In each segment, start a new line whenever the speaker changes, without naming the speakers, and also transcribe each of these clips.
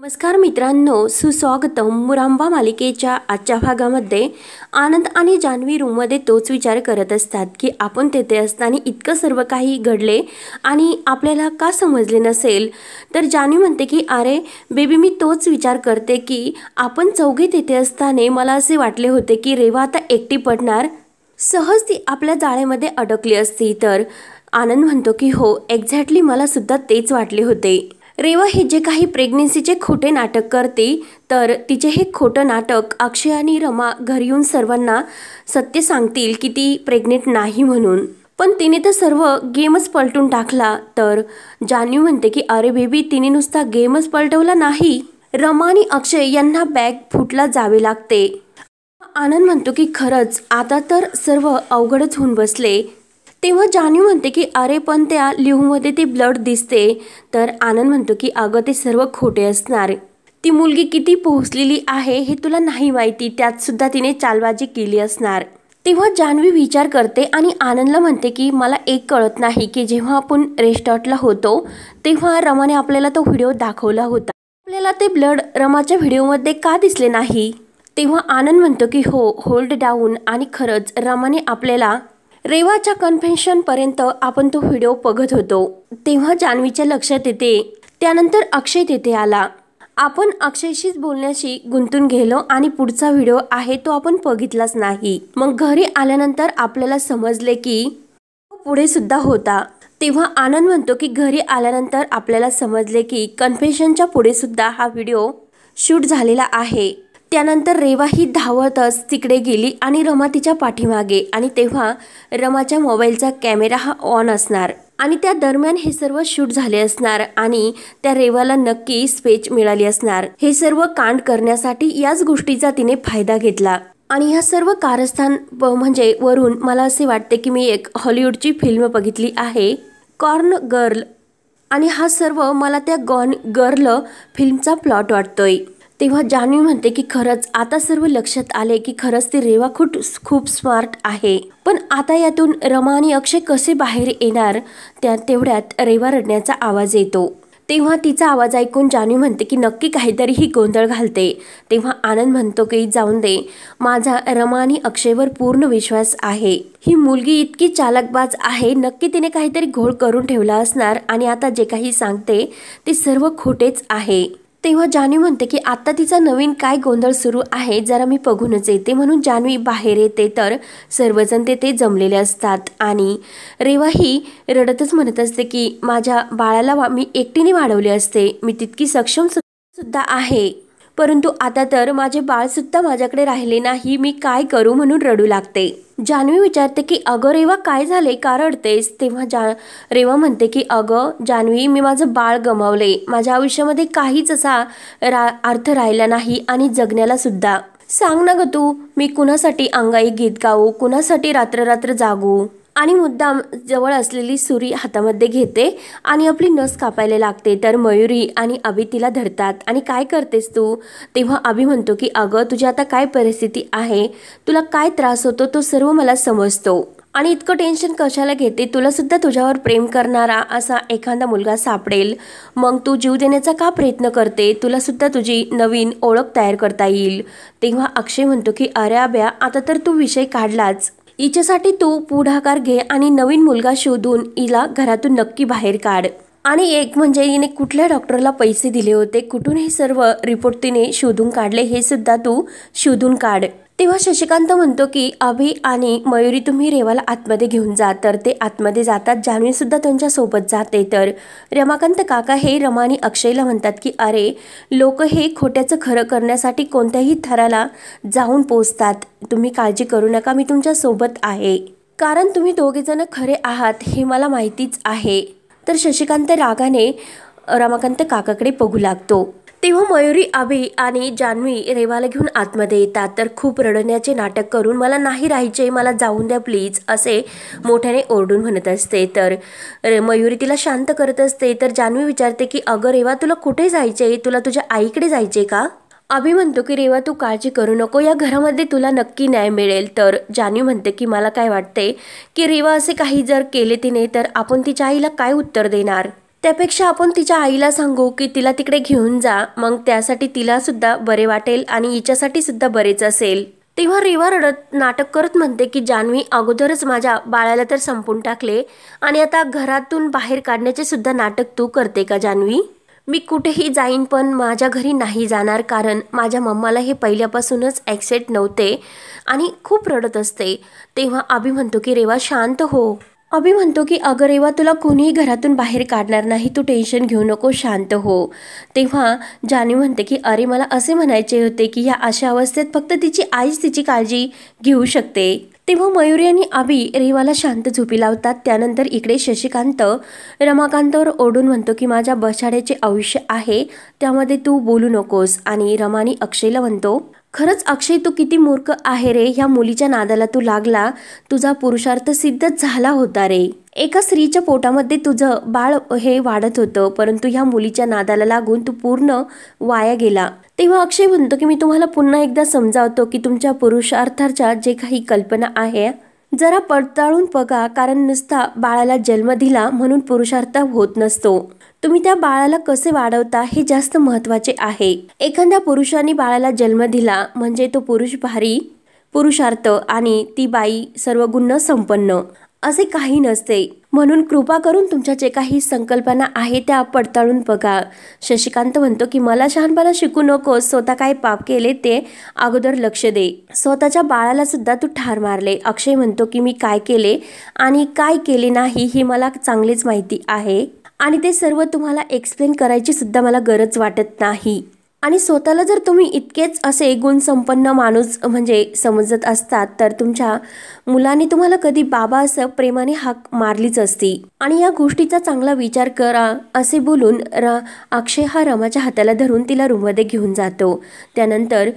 नमस्कार मित्रांनो सुस्वागतम मुरांबा मालिकेच्या आजच्या भागामध्ये आनंद आणि जान्हवी रूममध्ये तोच विचार करत असतात की आपण तेथे असताना इतकं सर्व काही घडले आणि आपल्याला का समजले नसेल तर जान्हवी म्हणते की अरे बेबी मी तोच विचार करते की आपण चौघे तेथे असताना मला असे वाटले होते की रेवा आता एकटी पडणार सहज ती आपल्या जाळ्यामध्ये अडकली असती तर आनंद म्हणतो की हो एक्झॅक्टली मलासुद्धा तेच वाटले होते रेवा हे जे काही प्रेग्नेन्सीचे खोटे नाटक करते तर तिचे हे खोटं नाटक अक्षय आणि रमा घरी येऊन सर्वांना सत्य सांगतील की ती प्रेग्नेंट नाही म्हणून पण तिने तर सर्व गेमच पलटून टाकला तर जान्यू म्हणते की अरे बेबी तिने नुसता गेमच पलटवला नाही रमा आणि अक्षय यांना बॅग फुटला जावे लागते आनंद म्हणतो की खरंच आता तर सर्व अवघडच होऊन बसले तेव्हा जानवी म्हणते की अरे पण त्या लिहूमध्ये ते ब्लड दिसते तर आनंद म्हणतो की अगं ते सर्व खोटे असणार ती मुलगी किती पोहोचलेली आहे हे तुला नाही माहिती त्यातसुद्धा तिने चालबाजी केली असणार तेव्हा जान्हवी विचार करते आणि आनंदला म्हणते की मला एक कळत नाही की जेव्हा आपण रेस्टॉरंटला होतो तेव्हा रमाने आपल्याला तो व्हिडिओ दाखवला होता आपल्याला ते ब्लड रमाच्या व्हिडिओमध्ये का दिसले नाही तेव्हा आनंद म्हणतो की हो होल्ड डाऊन आणि खरंच रमाने आपल्याला रेवाच्या कन्फेशनपर्यंत आपण तो व्हिडिओ बघत होतो तेव्हा जान्हवीच्या लक्षात येते त्यानंतर अक्षय तिथे आला आपण अक्षयशीच बोलण्याशी गुंतून गेलो आणि पुढचा व्हिडिओ आहे तो आपण बघितलाच नाही मग घरी आल्यानंतर आपल्याला समजले की तो पुढे सुद्धा होता तेव्हा आनंद म्हणतो की घरी आल्यानंतर आपल्याला समजले की कन्फेशनच्या पुढे सुद्धा हा व्हिडिओ शूट झालेला आहे त्यानंतर रेवा ही धावतच तिकडे गेली आणि रमा तिच्या पाठीमागे आणि तेव्हा रमाच्या मोबाईलचा कॅमेरा हा ऑन असणार आणि त्या दरम्यान हे सर्व शूट झाले असणार आणि त्या रेवाला नक्की स्पेच मिळाली असणार हे सर्व कांड करण्यासाठी याच गोष्टीचा तिने फायदा घेतला आणि ह्या सर्व कारस्थान म्हणजे वरून मला असे वाटते की मी एक हॉलिवूडची फिल्म बघितली आहे कॉर्न गर्ल आणि हा सर्व मला त्या गॉन गर्ल फिल्मचा प्लॉट वाटतोय तेव्हा जानवी म्हणते की खरंच आता सर्व लक्षात आले की खरंच ती रेवा खूट खूप स्मार्ट आहे पण आता यातून रमा आणि अक्षय कसे बाहेर येणार त्या तेवढ्यात रेवा रडण्याचा आवाज येतो तेव्हा तिचा आवाज ऐकून जानवी म्हणते की नक्की काहीतरी ही गोंधळ घालते तेव्हा आनंद म्हणतो की जाऊन दे माझा रमा आणि अक्षयवर पूर्ण विश्वास आहे ही मुलगी इतकी चालकबाज आहे नक्की तिने काहीतरी घोळ करून ठेवला असणार आणि आता जे काही सांगते ते सर्व खोटेच आहे तेव्हा जान्हवी म्हणते की आत्ता तिचा नवीन काय गोंधळ सुरू आहे जरा मी बघूनच येते म्हणून जान्हवी बाहेर येते तर सर्वजण तेथे जमलेले असतात आणि रेवाही रडतच म्हणत असते की माझ्या बाळाला वा मी एकटीने वाढवले असते मी तितकी सक्षम सुद्धा आहे परंतु आता तर माझे बाळसुद्धा माझ्याकडे राहिले नाही मी काय करू म्हणून रडू लागते जान्हवी विचारते की अगं रेवा काय झाले का रडतेस तेव्हा जा रेवा म्हणते की अगं जान्हवी मी माझं बाळ गमावले माझ्या आयुष्यामध्ये काहीच असा रा अर्थ राहिला नाही आणि जगण्याला सुद्धा सांग ना ग तू मी कुणासाठी अंगाई गीत गाऊ कुणासाठी रात्र रात्र जागू आणि मुद्दाम जवळ असलेली सुरी हातामध्ये घेते आणि आपली नस कापायला लागते तर मयुरी आणि आबी तिला धरतात आणि काय करतेस तू तेव्हा अभि म्हणतो की अगं तुझी आता काय परिस्थिती आहे तुला काय त्रास होतो तो सर्व मला समजतो आणि इतकं टेन्शन कशाला घेते तुलासुद्धा तुझ्यावर प्रेम करणारा असा एखादा मुलगा सापडेल मग तू जीव देण्याचा का प्रयत्न करते तुलासुद्धा तुझी नवीन ओळख तयार करता येईल तेव्हा अक्षय म्हणतो की अरे आब्या आता तर तू विषय काढलाच हिच्यासाठी तू पुढाकार घे आणि नवीन मुलगा शोधून हिला घरातून नक्की बाहेर काढ आणि एक म्हणजे हिने कुठल्या डॉक्टरला पैसे दिले होते कुठून हे सर्व रिपोर्ट तिने शोधून काढले हे सुद्धा तू शोधून काढ तेव्हा शशिकांत म्हणतो की अभि आणि मयुरी तुम्ही रेवाला आतमध्ये घेऊन जा तर ते आतमध्ये जातात जान्हवीसुद्धा त्यांच्यासोबत जाते तर रमाकांत काका हे रमा आणि अक्षयला म्हणतात की अरे लोक हे खोट्याचं खरं करण्यासाठी कोणत्याही थराला जाऊन पोचतात तुम्ही काळजी करू नका मी तुमच्यासोबत आहे कारण तुम्ही दोघेजणं खरे आहात हे मला माहितीच आहे तर शशिकांत रागाने रमाकांत काकाकडे बघू लागतो तेव्हा मयुरी अभि आणि जान्हवी रेवाला घेऊन आतमध्ये येतात तर खूप रडण्याचे नाटक करून मला नाही राहायचे मला जाऊन द्या प्लीज असे मोठ्याने ओरडून म्हणत असते तर मयुरी तिला शांत करत असते तर जान्हवी विचारते की अगं रेवा तुला कुठे जायचे तुला तुझ्या आईकडे जायचे का अभि म्हणतो की रेवा तू काळजी करू नको या घरामध्ये तुला नक्की न्याय मिळेल तर जान्हवी म्हणते की मला काय वाटते की रेवा असे काही जर केले तिने तर आपण तिच्या आईला काय उत्तर देणार त्यापेक्षा आपण तिच्या आईला सांगू की तिला तिकडे घेऊन जा मग त्यासाठी तिला सुद्धा बरे वाटेल आणि हिच्यासाठी सुद्धा बरेच असेल तेव्हा रेवा रडत नाटक करत म्हणते की जान्हवी अगोदरच माझ्या बाळाला तर संपून टाकले आणि आता घरातून बाहेर काढण्याचे सुद्धा नाटक तू करते का जान्हवी मी कुठेही जाईन पण माझ्या घरी नाही जाणार कारण माझ्या मम्माला हे पहिल्यापासूनच ॲक्सेप्ट नव्हते आणि खूप रडत असते तेव्हा आभी म्हणतो की रेवा शांत हो अभि म्हणतो की अगर रेवा तुला कोणीही घरातून बाहेर काढणार नाही तू टेन्शन घेऊ नको शांत हो तेव्हा जानी म्हणते की अरे मला असे म्हणायचे होते की या अशा अवस्थेत फक्त तिची आईच तिची काळजी घेऊ शकते तेव्हा मयुरी आणि आबी रेवाला शांत झोपी लावतात त्यानंतर इकडे शशिकांत रमाकांतवर ओढून म्हणतो की माझ्या बछाड्याचे आयुष्य आहे त्यामध्ये तू बोलू नकोस आणि रमानी अक्षयला म्हणतो खरंच अक्षय तू किती मूर्ख आहे रे ह्या मुलीच्या नादाला तू लागला तुझा पुरुषार्थ सिद्ध झाला होता रे एका स्त्रीच्या पोटामध्ये तुझं बाळ हे वाढत होतं परंतु ह्या मुलीच्या नादाला लागून तू पूर्ण वाया गेला तेव्हा अक्षय म्हणतो की मी तुम्हाला पुन्हा एकदा समजावतो की तुमच्या पुरुषार्थाच्या जे काही कल्पना आहे जरा पडताळून बघा कारण नुसता बाळाला जन्म दिला म्हणून पुरुषार्थ होत नसतो तुम्ही त्या बाळाला कसे वाढवता हे जास्त महत्वाचे आहे एखाद्या पुरुषाने बाळाला जन्म दिला म्हणजे तो पुरुष भारी पुरुषार्थ आणि ती बाई सर्व गुण संपन्न असे काही नसते म्हणून कृपा करून तुमच्या जे काही संकल्पना आहे त्या पडताळून बघा शशिकांत म्हणतो की मला शहानपणा शिकू नको स्वतः काय पाप केले ते अगोदर लक्ष दे स्वतःच्या बाळाला सुद्धा तू ठार मारले अक्षय म्हणतो की मी काय केले आणि काय केले नाही ही मला चांगलीच माहिती आहे आणि ते सर्व तुम्हाला एक्सप्लेन करायची सुद्धा मला गरज वाटत नाही आणि स्वतःला जर तुम्ही इतकेच असे गुणसंपन्न माणूस म्हणजे समजत असतात तर तुमच्या मुलाने तुम्हाला कधी बाबा असं प्रेमाने हाक मारलीच असती आणि या गोष्टीचा चांगला विचार करा असे बोलून र अक्षय हा रमाच्या हाताला धरून तिला रूममध्ये घेऊन जातो त्यानंतर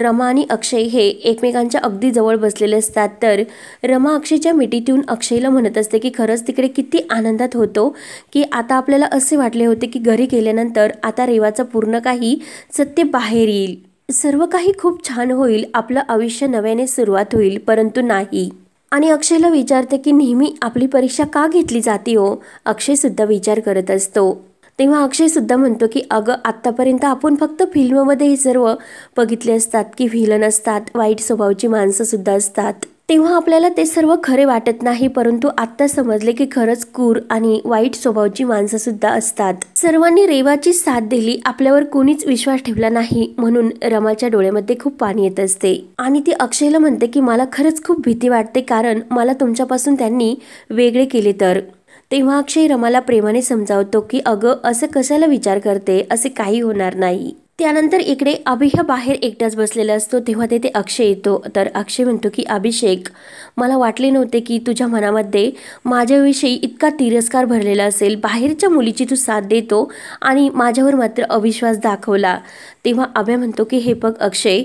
रमा आणि अक्षय हे एकमेकांच्या अगदी जवळ बसलेले असतात तर रमा अक्षयच्या मिठीतून अक्षयला म्हणत असते की खरंच तिकडे किती आनंदात होतो की आता आपल्याला असे वाटले होते की घरी गेल्यानंतर आता रेवाचं पूर्ण काही सत्य बाहेर येईल सर्व काही खूप छान होईल आपलं आयुष्य नव्याने सुरुवात होईल परंतु नाही आणि अक्षयला विचारते की नेहमी आपली परीक्षा का घेतली जाते हो सुद्धा विचार करत असतो तेव्हा अक्षय सुद्धा म्हणतो की अगं आत्तापर्यंत आपण फक्त फिल्ममध्ये हे सर्व बघितले असतात की व्हिलन असतात वाईट स्वभावची माणसंसुद्धा असतात तेव्हा आपल्याला ते सर्व खरे वाटत नाही परंतु आता समजले की खरंच कूर आणि वाईट स्वभावची माणसं सुद्धा असतात सर्वांनी रेवाची साथ दिली आपल्यावर कोणीच विश्वास ठेवला नाही म्हणून रमाच्या डोळ्यामध्ये खूप पाणी येत असते आणि ती अक्षयला म्हणते की मला खरंच खूप भीती वाटते कारण मला तुमच्यापासून त्यांनी वेगळे केले तर तेव्हा अक्षय रमाला प्रेमाने समजावतो की अगं असं कशाला विचार करते असे काही होणार नाही त्यानंतर इकडे अभिह बाहेर एकटाच बसलेला असतो तेव्हा तेथे अक्षय येतो तर अक्षय म्हणतो की अभिषेक मला वाटले नव्हते की तुझ्या मनामध्ये माझ्याविषयी इतका तिरस्कार भरलेला असेल बाहेरच्या मुलीची तू साथ देतो आणि माझ्यावर मात्र अविश्वास दाखवला तेव्हा अभ्या म्हणतो की हे बघ अक्षय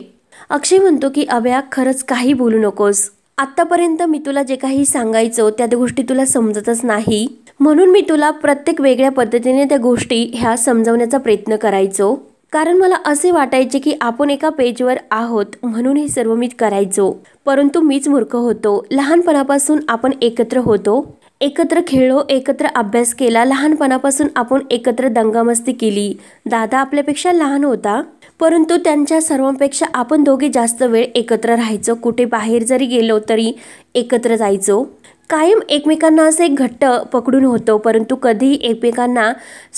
अक्षय म्हणतो की अभ्या खरंच काही बोलू नकोस आत्तापर्यंत मी तुला जे काही सांगायचो त्या गोष्टी तुला समजतच नाही म्हणून मी तुला प्रत्येक वेगळ्या पद्धतीने त्या गोष्टी ह्या समजवण्याचा प्रयत्न करायचो कारण मला असे वाटायचे की आपण एका पेजवर आहोत म्हणून हे सर्व मी करायचो परंतु मीच मूर्ख होतो लहानपणापासून आपण एकत्र होतो एकत्र खेळलो एकत्र अभ्यास केला लहानपणापासून आपण एकत्र दंगामस्ती केली दादा आपल्यापेक्षा लहान होता परंतु त्यांच्या सर्वांपेक्षा आपण दोघे जास्त वेळ एकत्र राहायचो कुठे बाहेर जरी गेलो तरी एकत्र जायचो कायम एकमेकांना असे घट्ट पकडून होतो परंतु कधीही एकमेकांना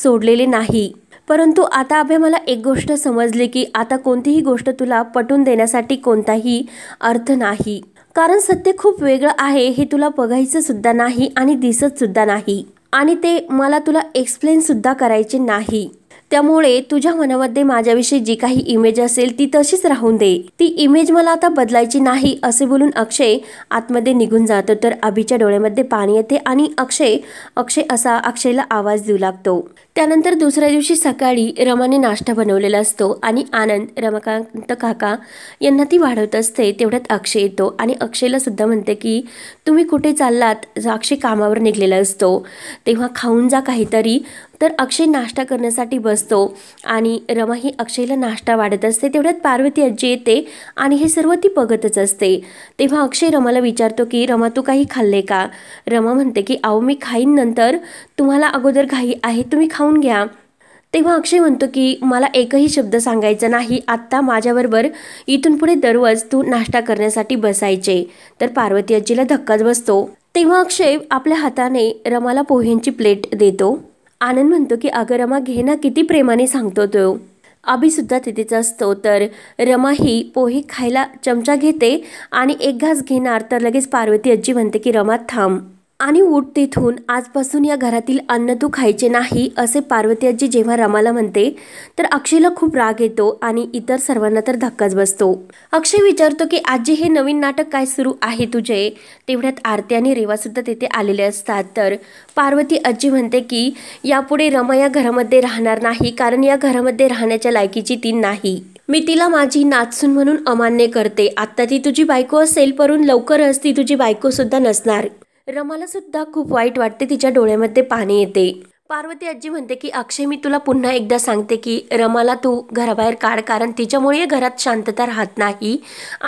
सोडलेले नाही परंतु आता अभय मला एक गोष्ट समजली की आता कोणतीही गोष्ट तुला पटून देण्यासाठी कोणताही अर्थ नाही कारण सत्य खूप वेगळं आहे हे तुला बघायचं सुद्धा नाही आणि दिसत सुद्धा नाही आणि ते मला तुला एक्सप्लेन सुद्धा करायचे नाही त्यामुळे तुझ्या मनामध्ये माझ्याविषयी जी काही इमेज असेल ती तशीच राहून दे ती इमेज मला आता बदलायची नाही असे बोलून अक्षय आतमध्ये निघून जातो तर अभिच्या डोळ्यामध्ये पाणी येते आणि अक्षय अक्षय असा अक्षयला आवाज देऊ लागतो त्यानंतर दुसऱ्या दिवशी सकाळी रमाने नाश्ता बनवलेला असतो आणि आनंद रमाकांत काका यांना ती वाढवत असते तेवढ्यात अक्षय येतो आणि अक्षयला सुद्धा म्हणते की तुम्ही कुठे चाललात अक्षय कामावर निघलेला असतो तेव्हा खाऊन जा काहीतरी तर अक्षय नाश्ता करण्यासाठी बस असतो आणि रमा ही अक्षयला नाश्ता वाढत असते तेवढ्यात पार्वती आजी येते आणि हे सर्व ती बघतच असते तेव्हा अक्षय रमाला विचारतो की रमा तू काही खाल्ले का रमा म्हणते की आहो मी खाईन नंतर तुम्हाला अगोदर घाई आहे तुम्ही खाऊन घ्या तेव्हा अक्षय म्हणतो की मला एकही शब्द सांगायचा नाही आत्ता माझ्याबरोबर इथून पुढे दररोज तू नाश्ता करण्यासाठी बसायचे तर पार्वती आजीला धक्काच बसतो तेव्हा अक्षय आपल्या हाताने रमाला पोह्यांची प्लेट देतो आनंद म्हणतो की अगं रमा घे किती प्रेमाने सांगतो तो आबीसुद्धा तिथेच असतो तर रमा ही पोहे खायला चमचा घेते आणि एक घास घेणार तर लगेच पार्वती आजी म्हणते की रमा थांब आणि उठ तिथून आजपासून या घरातील अन्न तू खायचे नाही असे पार्वती आजी जेव्हा रमाला म्हणते तर अक्षयला खूप राग येतो आणि इतर सर्वांना तर धक्काच बसतो अक्षय विचारतो की आजी हे नवीन नाटक काय सुरू आहे तुझे तेवढ्यात आरती आणि रेवासुद्धा तिथे आलेले असतात तर पार्वती आजी म्हणते की यापुढे रमा या घरामध्ये राहणार नाही कारण या घरामध्ये राहण्याच्या लायकीची ती नाही मी तिला माझी नाचसून म्हणून अमान्य करते आत्ता ती तुझी बायको असेल परून लवकरच ती तुझी बायको सुद्धा नसणार रमाला सुद्धा खूप वाईट वाटते तिच्या डोळ्यामध्ये पाणी येते पार्वती आजी म्हणते की अक्षय मी तुला पुन्हा एकदा सांगते की रमाला तू घराबाहेर काढ कारण तिच्यामुळे घरात शांतता राहत नाही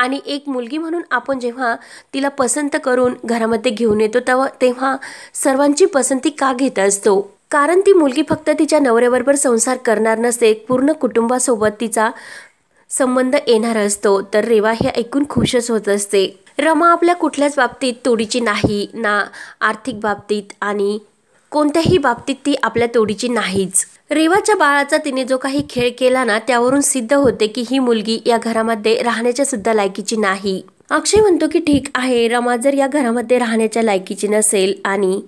आणि एक मुलगी म्हणून आपण जेव्हा तिला पसंत करून घरामध्ये घेऊन येतो तेव्हा तेव्हा सर्वांची पसंती का घेत असतो कारण ती मुलगी फक्त तिच्या नवऱ्याबरोबर संसार करणार नसते पूर्ण कुटुंबासोबत तिचा संबंध येणार असतो तर रेवा हे ऐकून खुशच होत असते रमा आपल्या कुठल्याच बाबतीत तोडीची नाही ना आर्थिक बाबतीत आणि कोणत्याही बाबतीत ती आपल्या तोडीची नाहीच रेवाच्या बाळाचा तिने जो काही खेळ केला ना त्यावरून सिद्ध होते की ही मुलगी या घरामध्ये राहण्याच्या सुद्धा लायकीची नाही अक्षय म्हणतो की ठीक आहे रमा जर या घरामध्ये राहण्याच्या लायकीची नसेल आणि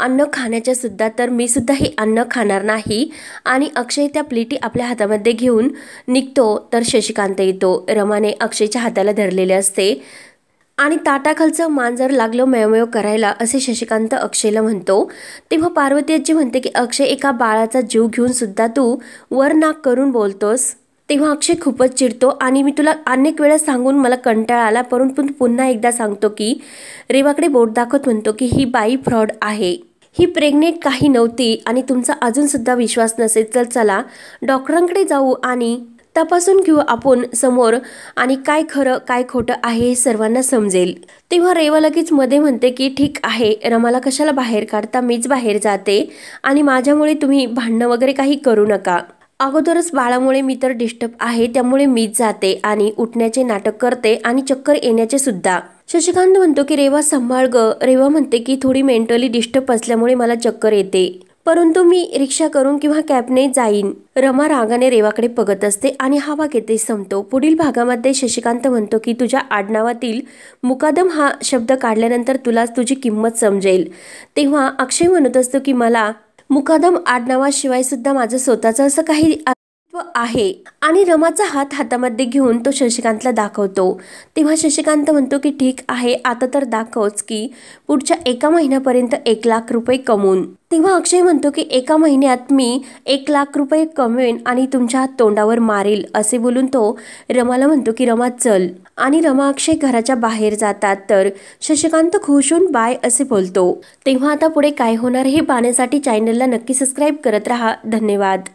अन्न खाण्याच्या सुद्धा तर मी सुद्धा हे अन्न खाणार नाही आणि अक्षय त्या प्लेटी आपल्या हातामध्ये घेऊन निघतो तर शशिकांत येतो रमाने अक्षयच्या हाताला धरलेले असते आणि ताटाखालचं मांजर लागलं मयमय करायला असे शशिकांत अक्षयला म्हणतो तेव्हा पार्वती म्हणते की अक्षय एका बाळाचा जीव घेऊन सुद्धा तू वर नाक करून बोलतोस तेव्हा अक्षय खूपच चिडतो आणि मी तुला अनेक वेळा सांगून मला कंटाळा आला परंतु पुन्हा एकदा सांगतो की रेवाकडे बोट दाखवत म्हणतो की ही बाई फ्रॉड आहे ही प्रेग्नेंट काही नव्हती आणि तुमचा अजूनसुद्धा विश्वास नसेल तर चला डॉक्टरांकडे जाऊ आणि तपासून घेऊ आपण समोर आणि काय खरं काय खोटं आहे हे सर्वांना समजेल तेव्हा रेवा लगेच मध्ये म्हणते की ठीक आहे रमाला कशाला बाहेर काढता मीच बाहेर जाते आणि माझ्यामुळे तुम्ही भांडणं वगैरे काही करू नका अगोदरच बाळामुळे मी तर डिस्टर्ब आहे त्यामुळे मीच जाते आणि उठण्याचे नाटक करते आणि चक्कर येण्याचे सुद्धा शशिकांत म्हणतो की रेवा संभाळ ग रेवा म्हणते की थोडी मेंटली डिस्टर्ब असल्यामुळे मला चक्कर येते परंतु मी रिक्षा करून किंवा कॅबने जाईन रमा रागाने रेवाकडे बघत असते आणि हा वाक येथे संपतो पुढील भागामध्ये शशिकांत म्हणतो की तुझ्या आडनावातील मुकादम हा शब्द काढल्यानंतर तुला तुझी किंमत समजेल तेव्हा अक्षय म्हणत असतो की मला मुकादम आडनावाशिवाय सुद्धा माझं स्वतःचं असं काही आहे आणि रमाचा हात हातामध्ये घेऊन तो शशिकांतला दाखवतो तेव्हा शशिकांत म्हणतो की ठीक आहे आता तर दाखवच की पुढच्या एका महिन्यापर्यंत एक लाख रुपये कमवून तेव्हा अक्षय म्हणतो की एका महिन्यात मी एक लाख रुपये कमवेन आणि तुमच्या तोंडावर मारेल असे बोलून तो रमाला म्हणतो की रमा चल आणि रमा अक्षय घराच्या बाहेर जातात तर शशिकांत खुश होऊन बाय असे बोलतो तेव्हा आता पुढे काय होणार हे पाहण्यासाठी चॅनलला नक्की सबस्क्राईब करत राहा धन्यवाद